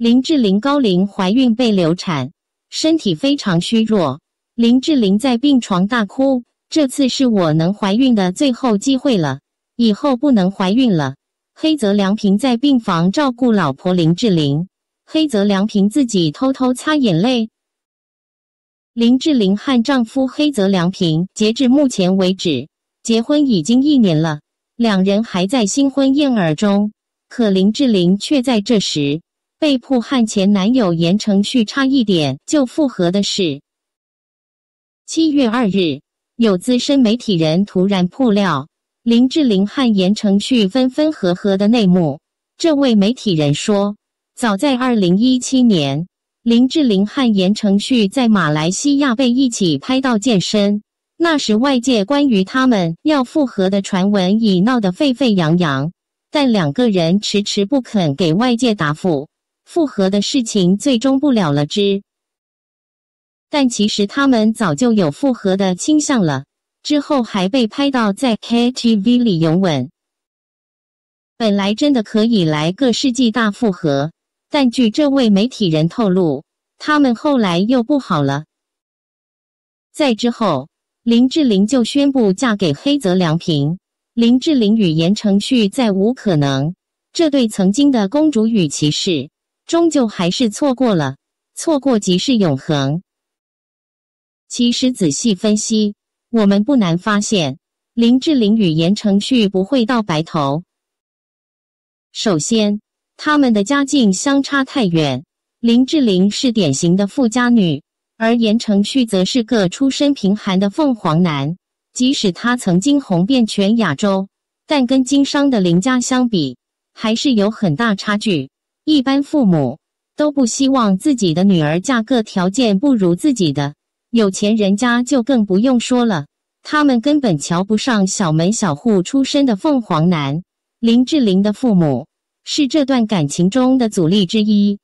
林志玲高龄怀孕被流产，身体非常虚弱。林志玲在病床大哭：“这次是我能怀孕的最后机会了，以后不能怀孕了。”黑泽良平在病房照顾老婆林志玲，黑泽良平自己偷偷擦眼泪。林志玲和丈夫黑泽良平截至目前为止结婚已经一年了，两人还在新婚燕尔中，可林志玲却在这时。被迫和前男友言承旭差一点就复合的事。七月二日，有资深媒体人突然曝料林志玲和言承旭分分合合的内幕。这位媒体人说，早在二零一七年，林志玲和言承旭在马来西亚被一起拍到健身，那时外界关于他们要复合的传闻已闹得沸沸扬扬，但两个人迟迟不肯给外界答复。复合的事情最终不了了之，但其实他们早就有复合的倾向了。之后还被拍到在 KTV 里拥吻，本来真的可以来个世纪大复合，但据这位媒体人透露，他们后来又不好了。再之后，林志玲就宣布嫁给黑泽良平，林志玲与言承旭再无可能。这对曾经的公主与骑士。终究还是错过了，错过即是永恒。其实仔细分析，我们不难发现，林志玲与言承旭不会到白头。首先，他们的家境相差太远。林志玲是典型的富家女，而言承旭则是个出身贫寒的凤凰男。即使他曾经红遍全亚洲，但跟经商的林家相比，还是有很大差距。一般父母都不希望自己的女儿嫁个条件不如自己的，有钱人家就更不用说了，他们根本瞧不上小门小户出身的凤凰男。林志玲的父母是这段感情中的阻力之一。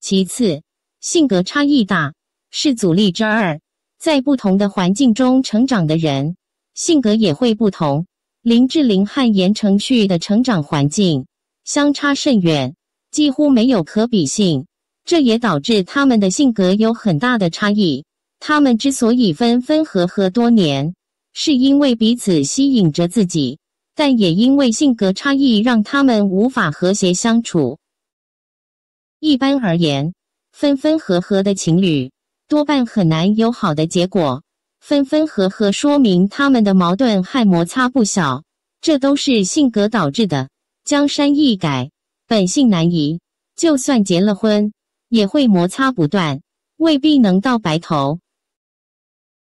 其次，性格差异大是阻力之二，在不同的环境中成长的人，性格也会不同。林志玲和言承旭的成长环境。相差甚远，几乎没有可比性，这也导致他们的性格有很大的差异。他们之所以分分合合多年，是因为彼此吸引着自己，但也因为性格差异让他们无法和谐相处。一般而言，分分合合的情侣多半很难有好的结果。分分合合说明他们的矛盾和摩擦不小，这都是性格导致的。江山易改，本性难移。就算结了婚，也会摩擦不断，未必能到白头。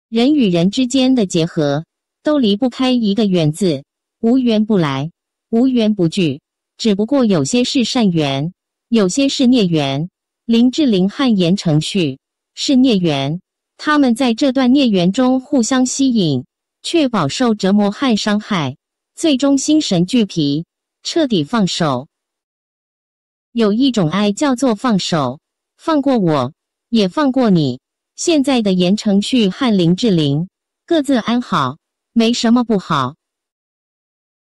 人与人之间的结合，都离不开一个“缘”字，无缘不来，无缘不聚。只不过有些是善缘，有些是孽缘。林志玲和言承旭是孽缘，他们在这段孽缘中互相吸引，却饱受折磨和伤害，最终心神俱疲。彻底放手。有一种爱叫做放手，放过我，也放过你。现在的言承旭和林志玲各自安好，没什么不好。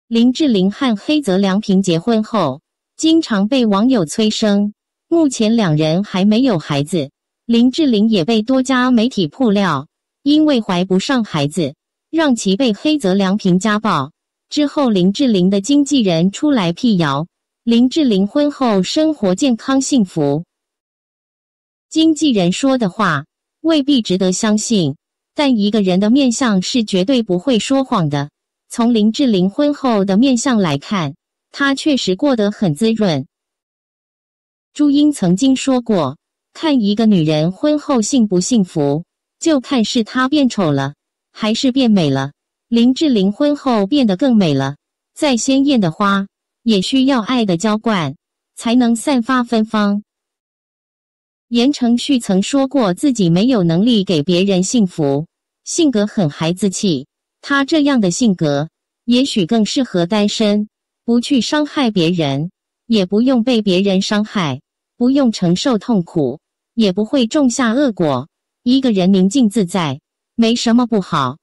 林志玲和黑泽良平结婚后，经常被网友催生，目前两人还没有孩子。林志玲也被多家媒体曝料，因为怀不上孩子，让其被黑泽良平家暴。之后，林志玲的经纪人出来辟谣，林志玲婚后生活健康幸福。经纪人说的话未必值得相信，但一个人的面相是绝对不会说谎的。从林志玲婚后的面相来看，她确实过得很滋润。朱茵曾经说过，看一个女人婚后幸不幸福，就看是她变丑了还是变美了。林志玲婚后变得更美了。再鲜艳的花也需要爱的浇灌，才能散发芬芳。言承旭曾说过，自己没有能力给别人幸福，性格很孩子气。他这样的性格，也许更适合单身，不去伤害别人，也不用被别人伤害，不用承受痛苦，也不会种下恶果。一个人宁静自在，没什么不好。